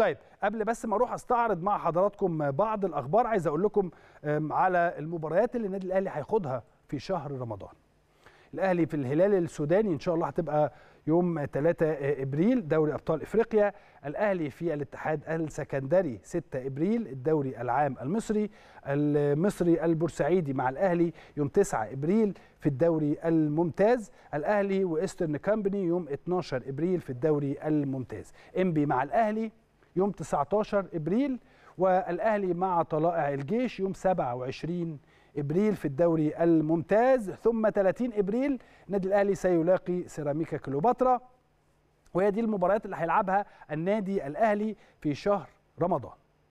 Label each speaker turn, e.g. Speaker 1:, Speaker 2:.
Speaker 1: طيب قبل بس ما اروح استعرض مع حضراتكم بعض الاخبار عايز اقول لكم على المباريات اللي النادي الاهلي هياخدها في شهر رمضان الاهلي في الهلال السوداني ان شاء الله هتبقى يوم 3 ابريل دوري ابطال افريقيا الاهلي في الاتحاد السكندري 6 ابريل الدوري العام المصري المصري البورسعيدي مع الاهلي يوم 9 ابريل في الدوري الممتاز الاهلي وايسترن كامباني يوم 12 ابريل في الدوري الممتاز انبي مع الاهلي يوم 19 ابريل والاهلي مع طلائع الجيش يوم 27 ابريل في الدوري الممتاز ثم 30 ابريل النادي الاهلي سيلاقي سيراميكا كليوباترا وهي دي المباريات اللي هيلعبها النادي الاهلي في شهر رمضان